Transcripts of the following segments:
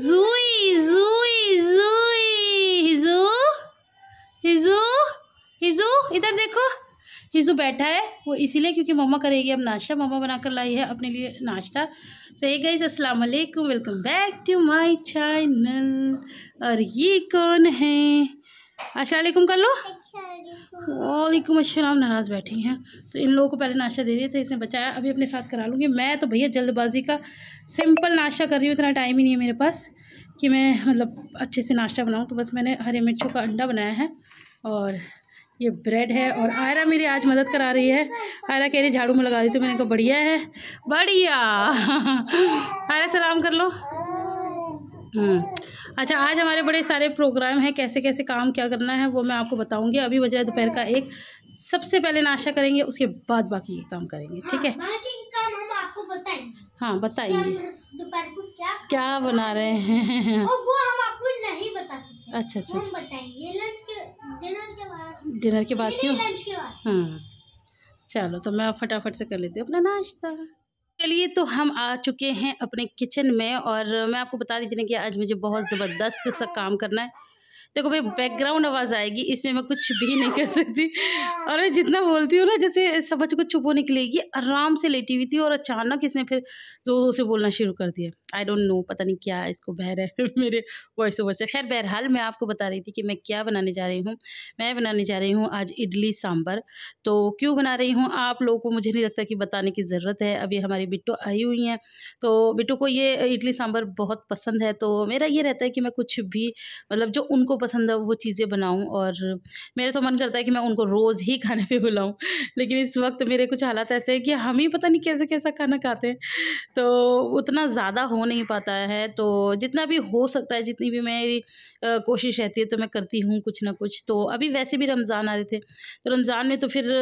Zui, Zui, Zui, हिजू हिजू हिजू इधर देखो हिजू बैठा है वो इसीलिए क्योंकि मम्मा करेगी अब नाश्ता मम्मा बनाकर लाई है अपने लिए नाश्ता सो ये गाइज अस्सलाम वालेकुम welcome back to my channel और ये कौन है असलम कर लो वालेकुम अस्सलाम नाराज़ बैठी हैं तो इन लोगों को पहले नाश्ता दे दिए थे तो इसने बचाया अभी अपने साथ करा लूँगी मैं तो भैया जल्दबाजी का सिंपल नाश्ता कर रही हूँ इतना टाइम ही नहीं है मेरे पास कि मैं मतलब अच्छे से नाश्ता बनाऊँ तो बस मैंने हरे मिर्चों का अंडा बनाया है और ये ब्रेड है और आयरा मेरी आज मदद करा रही है आयरा कह रही झाड़ू में लगा दी तो मैंने कहा बढ़िया है बढ़िया आयरा सलाम कर लो हाँ। हम्म। अच्छा आज हमारे बड़े सारे प्रोग्राम हैं कैसे कैसे काम क्या करना है वो मैं आपको बताऊंगी अभी बजा दोपहर का एक सबसे पहले नाश्ता करेंगे उसके बाद बाकी के काम करेंगे हाँ, ठीक है हाँ बताएंगे दोपहर को क्या क्या बना रहे हैं वो हम आपको नहीं बता सकते अच्छा अच्छा, अच्छा हम बताएंगे लंच के डिनर के बाद डिनर के बाद क्यों हाँ चलो तो मैं फटाफट से कर लेती हूँ अपना नाश्ता चलिए तो हम आ चुके हैं अपने किचन में और मैं आपको बता रही कि आज मुझे बहुत ज़बरदस्त सा काम करना है देखो भाई बैकग्राउंड हाँ। आवाज़ आएगी इसमें मैं कुछ भी नहीं कर सकती हाँ। और मैं जितना बोलती हूँ ना जैसे समझ को चुप होने के लिए आराम से लेटी हुई थी और अचानक इसने फिर ज़ोर ज़ोर से बोलना शुरू कर दिया आई डोंट नो पता नहीं क्या इसको बहर है मेरे वॉइस ओवर से खैर बहरहाल मैं आपको बता रही थी कि मैं क्या बनाने जा रही हूँ मैं बनाने जा रही हूँ आज इडली सांभर तो क्यों बना रही हूँ आप लोगों को मुझे नहीं लगता कि बताने की ज़रूरत है अभी हमारी बिट्टो आई हुई हैं तो बिट्टो को ये इडली सांभर बहुत पसंद है तो मेरा ये रहता है कि मैं कुछ भी मतलब जो उनको पसंद है वो चीज़ें बनाऊँ और मेरा तो मन करता है कि मैं उनको रोज़ ही खाने पे बुलाऊँ लेकिन इस वक्त मेरे कुछ हालात ऐसे हैं कि हम ही पता नहीं कैसे कैसा खाना खाते हैं तो उतना ज़्यादा हो नहीं पाता है तो जितना भी हो सकता है जितनी भी मेरी कोशिश रहती है तो मैं करती हूँ कुछ ना कुछ तो अभी वैसे भी रमज़ान आ रहे थे तो रमज़ान में तो फिर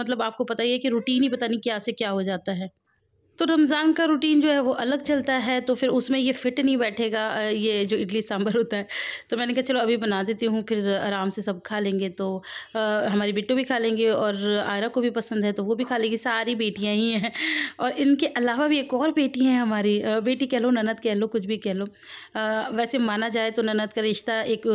मतलब आपको पता ही है कि रूटीन ही पता नहीं क्या से क्या हो जाता है तो रमज़ान का रूटीन जो है वो अलग चलता है तो फिर उसमें ये फिट नहीं बैठेगा ये जो इडली सांभर होता है तो मैंने कहा चलो अभी बना देती हूँ फिर आराम से सब खा लेंगे तो आ, हमारी बिट्टू भी खा लेंगे और आयरा को भी पसंद है तो वो भी खा लेगी सारी बेटियाँ ही हैं और इनके अलावा भी एक और बेटी हैं हमारी बेटी कह लो ननद कह लो कुछ भी कह लो वैसे माना जाए तो ननद का रिश्ता एक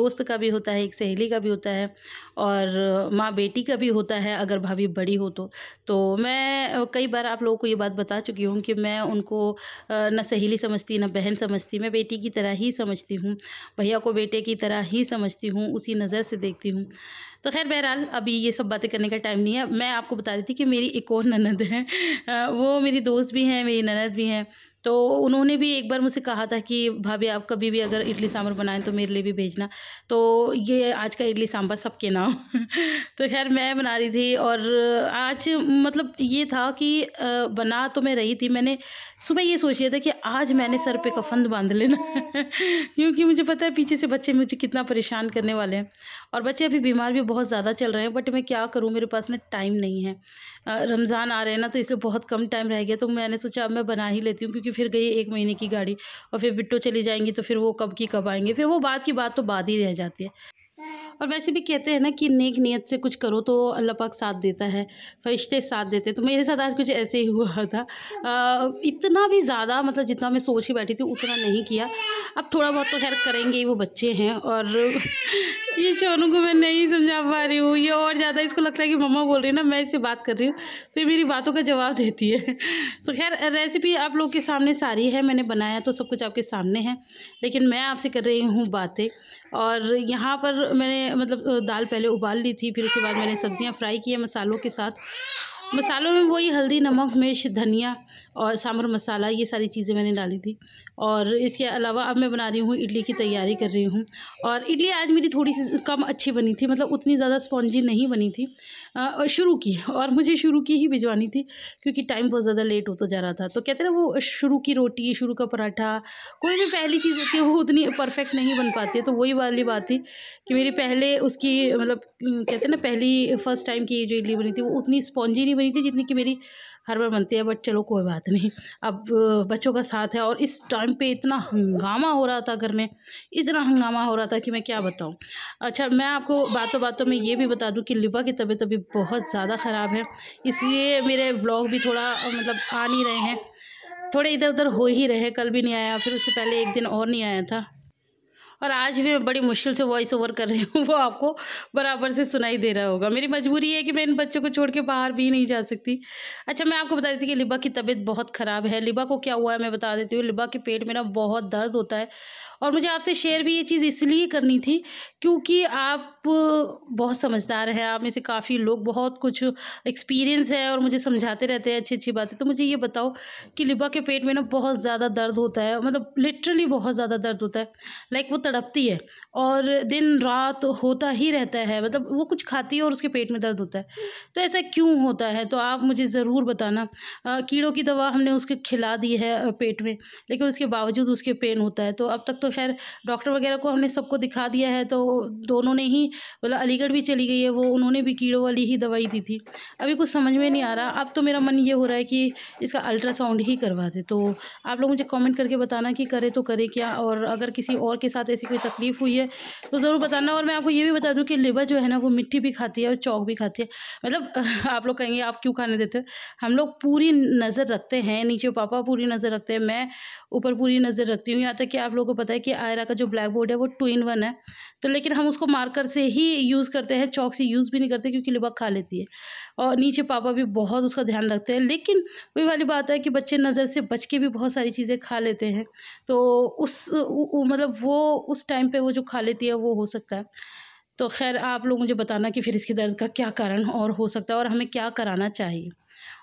दोस्त का भी होता है एक सहेली का भी होता है और माँ बेटी का भी होता है अगर भाभी बड़ी हो तो तो मैं कई बार आप लोगों को ये बात बता चुकी हूँ कि मैं उनको ना सहेली समझती ना बहन समझती मैं बेटी की तरह ही समझती हूँ भैया को बेटे की तरह ही समझती हूँ उसी नज़र से देखती हूँ तो खैर बहरहाल अभी ये सब बातें करने का टाइम नहीं है मैं आपको बता रही थी कि मेरी एक और ननद है वो मेरी दोस्त भी हैं मेरी ननद भी हैं तो उन्होंने भी एक बार मुझसे कहा था कि भाभी आप कभी भी अगर इडली सांभर बनाएं तो मेरे लिए भी भेजना तो ये आज का इडली सांभर सबके नाम तो खैर मैं बना रही थी और आज मतलब ये था कि बना तो मैं रही थी मैंने सुबह ये सोच रहा था कि आज मैंने सर पे कफन बांध लेना क्योंकि मुझे पता है पीछे से बच्चे मुझे कितना परेशान करने वाले हैं और बच्चे अभी बीमार भी बहुत ज़्यादा चल रहे हैं बट मैं क्या करूँ मेरे पास ना टाइम नहीं है रमज़ान आ रहे हैं ना तो इसलिए बहुत कम टाइम रह गया तो मैंने सोचा अब मैं बना ही लेती हूँ क्योंकि फिर गई एक महीने की गाड़ी और फिर बिट्टो चली जाएंगी तो फिर वो कब की कब आएंगे फिर वो बात की बात तो बाद ही रह जाती है और वैसे भी कहते हैं ना कि नेक नीयत से कुछ करो तो अल्लाह पाक साथ देता है फरिश्ते साथ देते तो मेरे साथ आज कुछ ऐसे ही हुआ था आ, इतना भी ज़्यादा मतलब जितना मैं सोच के बैठी थी उतना नहीं किया अब थोड़ा बहुत तो खैर करेंगे ही वो बच्चे हैं और ये चोरों को मैं नहीं समझा पा रही हूँ ये और ज़्यादा इसको लगता है कि मम्मा बोल रही है ना मैं इससे बात कर रही हूँ तो ये मेरी बातों का जवाब देती है तो खैर रेसिपी आप लोग के सामने सारी है मैंने बनाया तो सब कुछ आपके सामने है लेकिन मैं आपसे कर रही हूँ बातें और यहाँ पर मैंने मतलब दाल पहले उबाल ली थी फिर उसके बाद मैंने सब्ज़ियाँ फ्राई की मसालों के साथ मसालों में वही हल्दी नमक मिर्च धनिया और सांभर मसाला ये सारी चीज़ें मैंने डाली थी और इसके अलावा अब मैं बना रही हूँ इडली की तैयारी कर रही हूँ और इडली आज मेरी थोड़ी सी कम अच्छी बनी थी मतलब उतनी ज़्यादा स्पॉन्जी नहीं बनी थी शुरू की और मुझे शुरू की ही भिजवानी थी क्योंकि टाइम बहुत ज़्यादा लेट होता जा रहा था तो कहते ना वो शुरू की रोटी शुरू का पराठा कोई भी पहली चीज़ होती है वो उतनी परफेक्ट नहीं बन पाती है तो वही वाली बात थी कि मेरी पहले उसकी मतलब कहते ना पहली फ़र्स्ट टाइम की जो इडली बनी थी वो उतनी स्पॉन्जी नहीं बनी थी जितनी कि मेरी हर बार बनती है बट चलो कोई बात नहीं अब बच्चों का साथ है और इस टाइम पे इतना हंगामा हो रहा था घर में इतना हंगामा हो रहा था कि मैं क्या बताऊँ अच्छा मैं आपको बातों बातों में ये भी बता दूँ कि लिबा की तबीयत अभी बहुत ज़्यादा ख़राब है इसलिए मेरे ब्लॉग भी थोड़ा मतलब आ नहीं रहे हैं थोड़े इधर उधर हो ही रहे हैं कल भी नहीं आया फिर उससे पहले एक दिन और नहीं आया था और आज भी मैं बड़ी मुश्किल से वॉइस ओवर कर रही हूँ वो आपको बराबर से सुनाई दे रहा होगा मेरी मजबूरी है कि मैं इन बच्चों को छोड़ के बाहर भी नहीं जा सकती अच्छा मैं आपको बता देती कि लिबा की तबीयत बहुत ख़राब है लिबा को क्या हुआ है मैं बता देती हूँ लिबा के पेट में ना बहुत दर्द होता है और मुझे आपसे शेयर भी ये चीज़ इसलिए करनी थी क्योंकि आप बहुत समझदार हैं आप में से काफ़ी लोग बहुत कुछ एक्सपीरियंस है और मुझे समझाते रहते हैं अच्छी अच्छी बातें तो मुझे ये बताओ कि लिबा के पेट में ना बहुत ज़्यादा दर्द होता है मतलब लिटरली बहुत ज़्यादा दर्द होता है लाइक वो तड़पती है और दिन रात होता ही रहता है मतलब वो कुछ खाती है और उसके पेट में दर्द होता है तो ऐसा क्यों होता है तो आप मुझे ज़रूर बताना कीड़ों की दवा हमने उसके खिला दी है पेट में लेकिन उसके बावजूद उसके पेन होता है तो अब तक तो तो खैर डॉक्टर वगैरह को हमने सबको दिखा दिया है तो दोनों ने ही बोला मतलब अलीगढ़ भी चली गई है वो उन्होंने भी कीड़ों वाली ही दवाई दी थी अभी कुछ समझ में नहीं आ रहा अब तो मेरा मन ये हो रहा है कि इसका अल्ट्रासाउंड ही करवा दे तो आप लोग मुझे कॉमेंट करके बताना कि करे तो करे क्या और अगर किसी और के साथ ऐसी कोई तकलीफ़ हुई है तो ज़रूर बताना और मैं आपको ये भी बता दूँ कि लेबर जो है ना वो मिट्टी भी खाती है और चौक भी खाती है मतलब आप लोग कहेंगे आप क्यों खाने देते हो हम लोग पूरी नज़र रखते हैं नीचे पापा पूरी नज़र रखते हैं मैं ऊपर पूरी नज़र रखती हूँ यहाँ तक कि आप लोगों को पता है कि आयरा का जो ब्लैक बोर्ड है वो टू इन वन है तो लेकिन हम उसको मार्कर से ही यूज़ करते हैं चौक से यूज़ भी नहीं करते क्योंकि लिबक खा लेती है और नीचे पापा भी बहुत उसका ध्यान रखते हैं लेकिन वही वाली बात है कि बच्चे नज़र से बच के भी बहुत सारी चीज़ें खा लेते हैं तो उस मतलब वो उस टाइम पर वो जो खा लेती है वो हो सकता है तो खैर आप लोग मुझे बताना कि फिर इसके दर्द का क्या कारण और हो सकता है और हमें क्या कराना चाहिए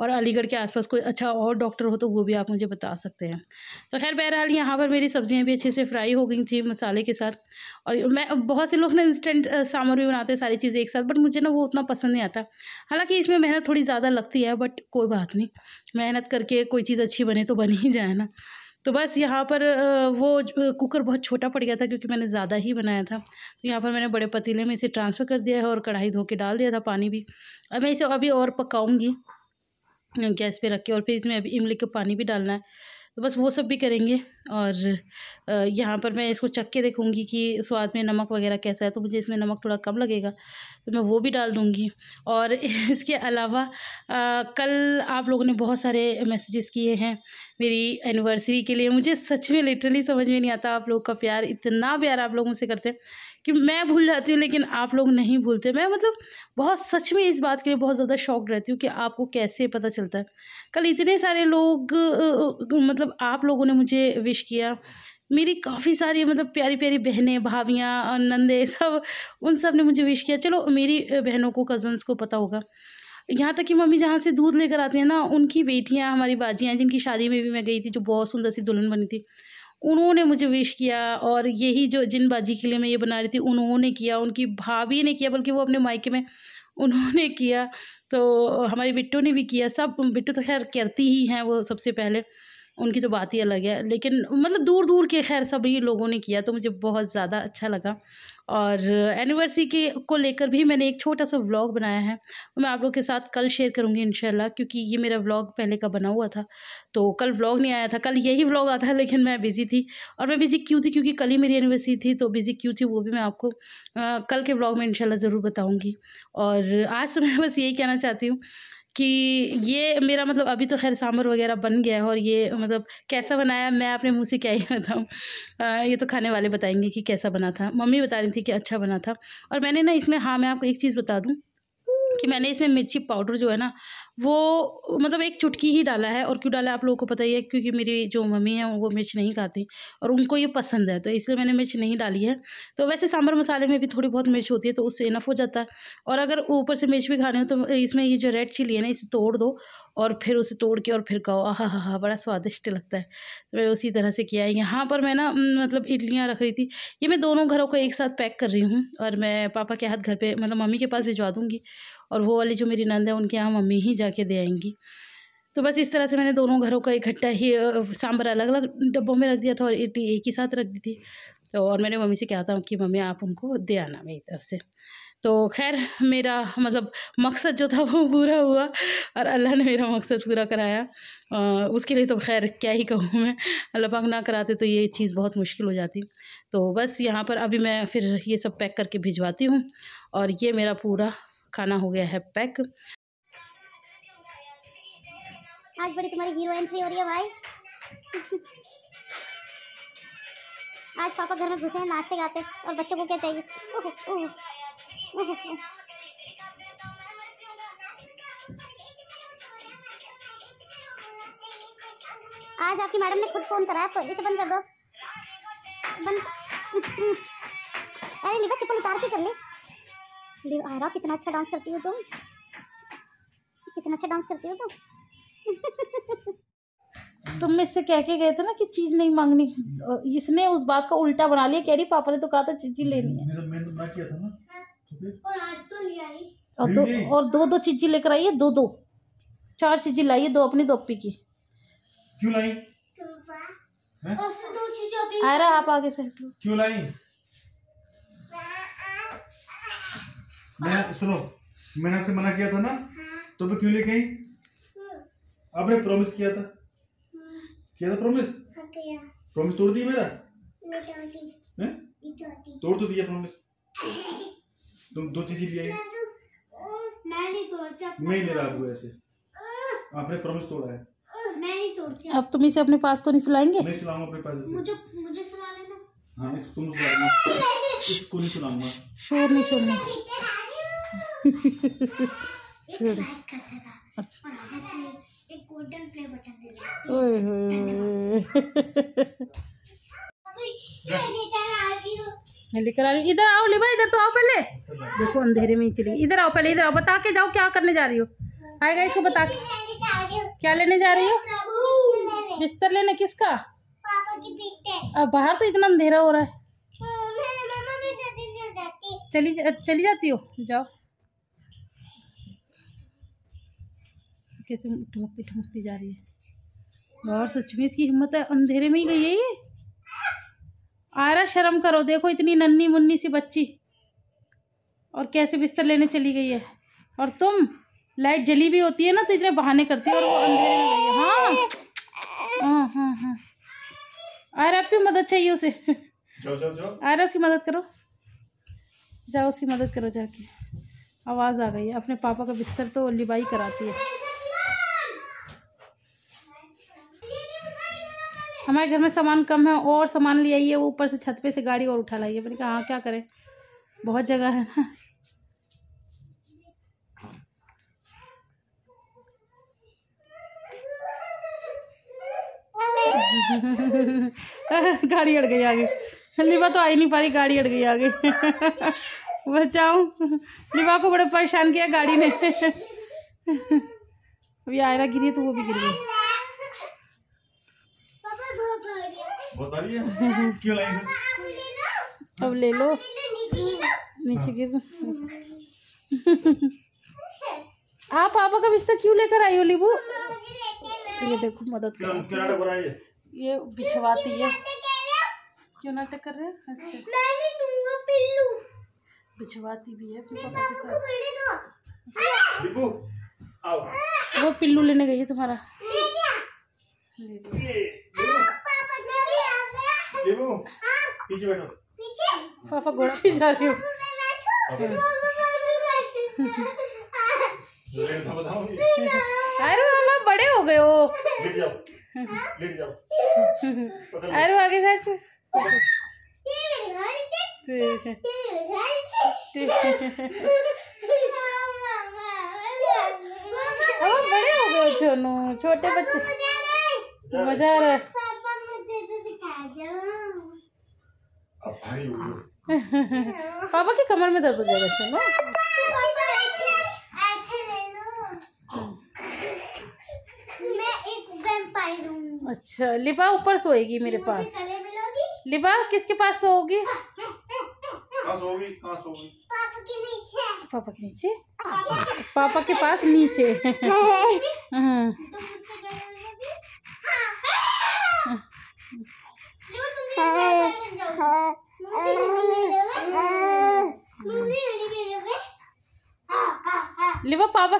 और अलीगढ़ के आसपास कोई अच्छा और डॉक्टर हो तो वो भी आप मुझे बता सकते हैं तो खैर बहरहाल यहाँ पर मेरी सब्ज़ियाँ भी अच्छे से फ्राई हो गई थी मसाले के साथ और मैं बहुत से लोग ना इंस्टेंट सामान भी बनाते हैं सारी चीज़ें एक साथ बट मुझे ना वो उतना पसंद नहीं आता हालांकि इसमें मेहनत थोड़ी ज़्यादा लगती है बट कोई बात नहीं मेहनत करके कोई चीज़ अच्छी बने तो बन ही जाए ना तो बस यहाँ पर वो कुकर बहुत छोटा पड़ गया था क्योंकि मैंने ज़्यादा ही बनाया था तो यहाँ पर मैंने बड़े पतीले में इसे ट्रांसफ़र कर दिया है और कढ़ाई धो के डाल दिया था पानी भी अब मैं इसे अभी और पकाऊँगी गैस पे रख के और फिर इसमें अभी इमली का पानी भी डालना है तो बस वो सब भी करेंगे और यहाँ पर मैं इसको चख के देखूँगी कि स्वाद में नमक वगैरह कैसा है तो मुझे इसमें नमक थोड़ा कम लगेगा तो मैं वो भी डाल दूँगी और इसके अलावा आ, कल आप लोगों ने बहुत सारे मैसेजेस किए हैं मेरी एनिवर्सरी के लिए मुझे सच में लिटरली समझ में नहीं आता आप लोग का प्यार इतना प्यार आप लोग मुझसे करते हैं कि मैं भूल जाती हूँ लेकिन आप लोग नहीं भूलते मैं मतलब बहुत सच में इस बात के लिए बहुत ज़्यादा शौक रहती हूँ कि आपको कैसे पता चलता है कल इतने सारे लोग तो मतलब आप लोगों ने मुझे विश किया मेरी काफ़ी सारी मतलब प्यारी प्यारी बहनें भाभियाँ नंदे सब उन सब ने मुझे विश किया चलो मेरी बहनों को कज़न्स को पता होगा यहाँ तक कि मम्मी जहाँ से दूध लेकर आती हैं ना उनकी बेटियाँ हमारी बाजियाँ जिनकी शादी में भी मैं गई थी जो बहुत सुंदर सी दुल्हन बनी थी उन्होंने मुझे विश किया और यही जो जिन बाजी के लिए मैं ये बना रही थी उन्होंने किया उनकी भाभी ने किया बल्कि वो अपने मायके में उन्होंने किया तो हमारे बिट्टू ने भी किया सब बिट्टू तो खैर करती ही हैं वो सबसे पहले उनकी तो बात ही अलग है लेकिन मतलब दूर दूर के खैर सभी लोगों ने किया तो मुझे बहुत ज़्यादा अच्छा लगा और एनिवर्सरी के को लेकर भी मैंने एक छोटा सा व्लॉग बनाया है मैं आप लोग के साथ कल शेयर करूँगी इनशाला क्योंकि ये मेरा व्लॉग पहले का बना हुआ था तो कल व्लॉग नहीं आया था कल यही व्लॉग आता है लेकिन मैं बिज़ी थी और मैं बिज़ी क्यों थी क्योंकि कल ही मेरी एनिवर्सरी थी तो बिज़ी क्यों थी वो भी मैं आपको आ, कल के व्लॉग में इनशाला ज़रूर बताऊँगी और आज तो मैं बस यही कहना चाहती हूँ कि ये मेरा मतलब अभी तो खैर सांभर वगैरह बन गया है और ये मतलब कैसा बनाया मैं अपने मुंह से क्या ही बताऊँ ये तो खाने वाले बताएंगे कि कैसा बना था मम्मी बता रही थी कि अच्छा बना था और मैंने ना इसमें हाँ मैं आपको एक चीज़ बता दूँ कि मैंने इसमें मिर्ची पाउडर जो है ना वो मतलब एक चुटकी ही डाला है और क्यों डाला है आप लोगों को पता ही है क्योंकि मेरी जो मम्मी है वो मिर्च नहीं खाती और उनको ये पसंद है तो इसलिए मैंने मिर्च नहीं डाली है तो वैसे सांभर मसाले में भी थोड़ी बहुत मिर्च होती है तो उससे इनफ हो जाता है और अगर ऊपर से मिर्च भी खाने हो तो इसमें ये जो रेड चिली है ना इसे तोड़ दो और फिर उसे तोड़ के और फिर खाओ आह हाँ हाँ बड़ा स्वादिष्ट लगता है तो मैं उसी तरह से किया है यहाँ पर मैं ना मतलब इडलियाँ रख रही थी ये मैं दोनों घरों को एक साथ पैक कर रही हूँ और मैं पापा के हाथ घर पे मतलब मम्मी के पास भिजवा दूँगी और वो वाली जो मेरी नंद है उनके यहाँ मम्मी ही जाके दे आएंगी तो बस इस तरह से मैंने दोनों घरों का इकट्ठा ही सांभर अलग अलग डब्बों में रख दिया था और इडली एक ही साथ रख दी थी तो और मैंने मम्मी से कहा था कि मम्मी आप उनको दे आना मेरी तरफ से तो खैर मेरा मतलब मकसद जो था वो पूरा हुआ और अल्लाह ने मेरा मकसद पूरा कराया आ, उसके लिए तो खैर क्या ही कहूँ मैं अल्लाह पाक ना कराते तो ये चीज़ बहुत मुश्किल हो जाती तो बस यहाँ पर अभी मैं फिर ये सब पैक करके भिजवाती हूँ और ये मेरा पूरा खाना हो गया है पैक आज बड़ी तुम्हारी हीरो एंट्री हो रही है भाई आज पापा घर में घुसे हैं नाचते गाते और बच्चों को क्या चाहिए ओह ओह आज आपकी मैडम ने खुद फोन कराया पहले तो से बंद कर दो बंद अरे लिवा चप्पल उतार के कर ले लिवा आयरा कितना अच्छा डांस करती हो तुम कितना अच्छा डांस करती हो तुम तुम में से कह के गए थे ना कि चीज नहीं मांगनी इसने उस बात का उल्टा बना लिया कह रही पापा ने तो कहा था चीज ही लेनी है मेरा मैंने तो मना किया था ना और आज तो ले आई और दो और दो दो चीजें लेकर आई है दो दो चार चीजें लाई है दो अपनी दो की क्यों लाई दो चीजें आप आगे से क्यों लाई मैं हाँ। सुनो मैंने आपसे मना किया था ना हाँ। तो मैं क्यों लेके आई हाँ। आपने प्रॉमिस किया था किया था प्रॉमिस प्रॉमिस तोड़ दिया मेरा तोड़ तो दिया प्रॉमिस तुम दो चीजें ले आई तो, मैं नहीं तोड़ती मैं ले रहा हूँ ऐसे आपने प्रॉमिस तोड़ा है मैं नहीं तोड़ती अब तुम इसे अपने पास तो नहीं सुलाएंगे मैं सुलाऊंगा अपने पास इसे मुझे मुझे सुला लेना हाँ इसको तुम सुलाना इसको नहीं सुलाऊंगा शोर नहीं सुनना शोर अच्छा एक गोल्डन प्ले बटन दे दे ओए होए लेकर आ रही इधर आओ लिबा इधर तो आओ पहले देखो अंधेरे में ही चली इधर आओ पहले इधर आओ बता के जाओ क्या करने जा रही हो आएगा इसको बता के क्या लेने जा रही हो बिस्तर लेने किसका अब बाहर तो इतना अंधेरा हो रहा है चली जा, चली जाती हो जाओ कैसे ठमकती ठमकती जा रही है और सच में इसकी हिम्मत है अंधेरे में ही गई है ये आरा शर्म करो देखो इतनी नन्नी मुन्नी सी बच्ची और कैसे बिस्तर लेने चली गई है और तुम लाइट जली भी होती है ना तो इतने बहाने करती हो और वो अंधेरे में गई हाँ हाँ हाँ हाँ आरा आपकी मदद चाहिए उसे जो आरा उसकी मदद करो जाओ उसकी मदद करो जाके आवाज़ आ गई है अपने पापा का बिस्तर तो लिबाई कराती है हमारे घर में सामान कम है और सामान ले आइए वो ऊपर से छत पे से गाड़ी और उठा लाइए मैंने कहा हाँ क्या करें बहुत जगह है ना गाड़ी अड़ गई आगे लिबा तो आई नहीं पा रही गाड़ी अड़ गई आगे बचाऊ लिबा को बड़े परेशान किया गाड़ी ने अभी आयरा गिरी तो वो भी गिर गई क्यों लाई अब ले लो नीचे गिर आप पापा का बिस्तर क्यों लेकर आई हो लीबू ये देखो मदद कर ये बिछवाती है क्यों नाटक कर रहे हैं अच्छा मैं दूंगा पिल्लू बिछवाती भी है अपने पापा के साथ लीबू आओ वो पिल्लू लेने गई है तुम्हारा ले लो पीछे बैठो पापा जा रही अरे मामा बड़े हो गए हो लेट जाओ लेट जाओ अरे आगे अब बड़े हो गए छोनू छोटे बच्चे मजा आ रहा है पापा के कमर में दर्द हो जाएगा सुनो अच्छा लिबा ऊपर सोएगी मेरे पास लिबा किसके पास सोगी पापा के नीचे पापा के पास नीचे हाँ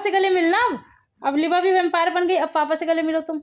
से गले मिलना अब अब लिबा भी वेम्पायर बन गई अब पापा से गले मिलो तुम